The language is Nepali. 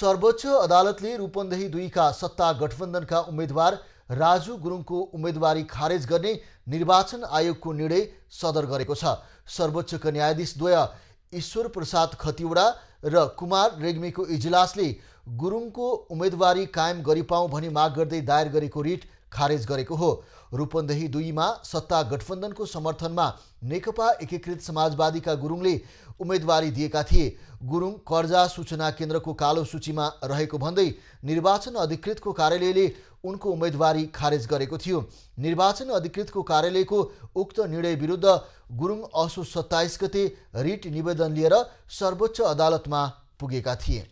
सर्वोच्च अदालतले रूपन्देही दुईका सत्ता गठबन्धनका उम्मेद्वार राजु गुरुङको उम्मेदवारी खारेज गर्ने निर्वाचन आयोगको निर्णय सदर गरेको छ सर्वोच्चका न्यायाधीशद्वय ईश्वर प्रसाद खतिवडा र कुमार रेग्मीको इजलासले गुरुङको उम्मेदवारी कायम गरिपाउँ भनी माग गर्दै दायर गरेको रिट खारेज गरेको हो रूपन्देही दुईमा सत्ता गठबन्धनको समर्थनमा नेकपा एकीकृत समाजवादीका गुरुङले उम्मेदवारी दिएका थिए गुरुङ कर्जा सूचना केन्द्रको कालो सूचीमा रहेको भन्दै निर्वाचन अधिकृतको कार्यालयले उनको उम्मेदवारी खारेज गरेको थियो निर्वाचन अधिकृतको कार्यालयको उक्त निर्णय विरुद्ध गुरुङ असो सत्ताइस गते रिट निवेदन लिएर सर्वोच्च अदालतमा पुगेका थिए